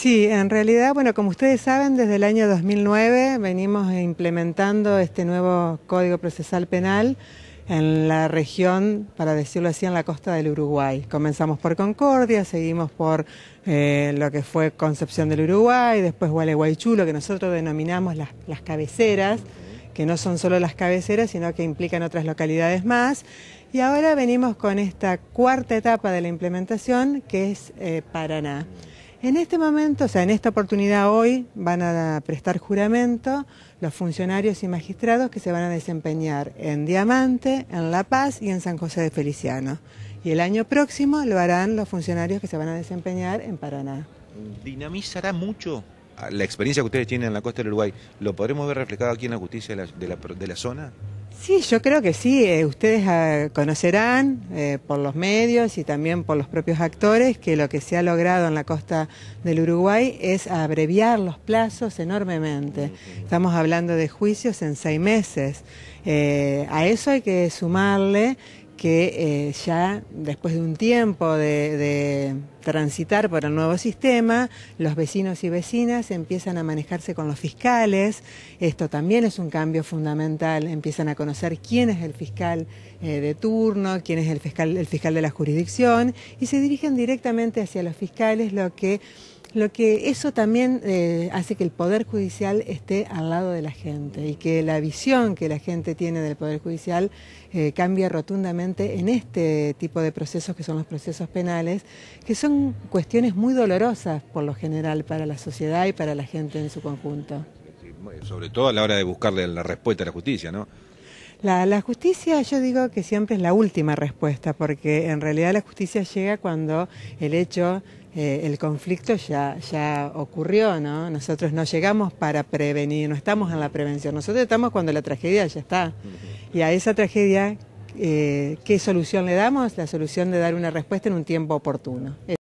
Sí, en realidad, bueno, como ustedes saben, desde el año 2009 venimos implementando este nuevo Código Procesal Penal en la región, para decirlo así, en la costa del Uruguay. Comenzamos por Concordia, seguimos por eh, lo que fue Concepción del Uruguay, después Gualeguaychú, lo que nosotros denominamos las, cabeceras, que no son solo las cabeceras, sino que implican otras localidades más. Y ahora venimos con esta cuarta etapa de la implementación, que es eh, Paraná. En este momento, o sea, en esta oportunidad hoy, van a prestar juramento los funcionarios y magistrados que se van a desempeñar en Diamante, en La Paz y en San José de Feliciano. Y el año próximo lo harán los funcionarios que se van a desempeñar en Paraná. ¿Dinamizará mucho ah, la experiencia que ustedes tienen en la costa del Uruguay? ¿Lo podremos ver reflejado aquí en la justicia de la, de la zona? Sí, yo creo que sí. Eh, ustedes ah, conocerán eh, por los medios y también por los propios actores que lo que se ha logrado en la costa del Uruguay es abreviar los plazos enormemente. Estamos hablando de juicios en seis meses. Eh, a eso hay que sumarle que eh, ya después de un tiempo de, transitar por el nuevo sistema, los vecinos y vecinas empiezan a manejarse con los fiscales. Esto también es un cambio fundamental. Empiezan a conocer quién es el fiscal eh, de turno, quién es el fiscal, el fiscal de la jurisdicción y se dirigen directamente hacia los fiscales, lo que lo que eso también eh, hace que el Poder Judicial esté al lado de la gente y que la visión que la gente tiene del Poder Judicial eh, cambie cambia rotundamente en este tipo de procesos que son los procesos penales, que son cuestiones muy dolorosas por lo general para la sociedad y para la gente en su conjunto. Sobre todo a la hora de buscarle la respuesta a la justicia, ¿no? la, justicia, yo digo que siempre es la última respuesta, porque en realidad la justicia llega cuando el hecho eh, el conflicto ya, ya ocurrió, ¿no? Nosotros no llegamos para prevenir, no estamos en la prevención, nosotros estamos cuando la tragedia ya está. Y a esa tragedia, eh, ¿qué solución le damos? La solución de dar una respuesta en un tiempo oportuno.